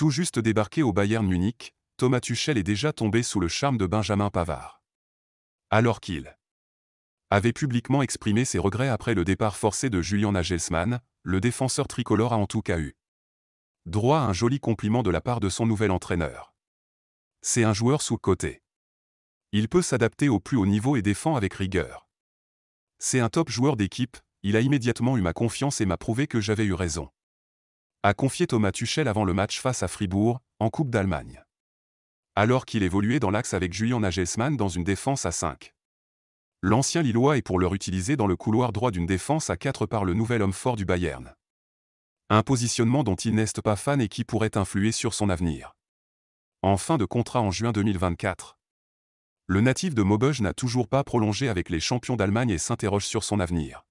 Tout juste débarqué au Bayern Munich, Thomas Tuchel est déjà tombé sous le charme de Benjamin Pavard. Alors qu'il avait publiquement exprimé ses regrets après le départ forcé de Julian Nagelsmann, le défenseur tricolore a en tout cas eu droit à un joli compliment de la part de son nouvel entraîneur. C'est un joueur sous côté. Il peut s'adapter au plus haut niveau et défend avec rigueur. C'est un top joueur d'équipe, il a immédiatement eu ma confiance et m'a prouvé que j'avais eu raison a confié Thomas Tuchel avant le match face à Fribourg, en Coupe d'Allemagne. Alors qu'il évoluait dans l'axe avec Julian Nagelsmann dans une défense à 5. L'ancien Lillois est pour leur utilisé dans le couloir droit d'une défense à 4 par le nouvel homme fort du Bayern. Un positionnement dont il n'est pas fan et qui pourrait influer sur son avenir. En fin de contrat en juin 2024. Le natif de Maubeuge n'a toujours pas prolongé avec les champions d'Allemagne et s'interroge sur son avenir.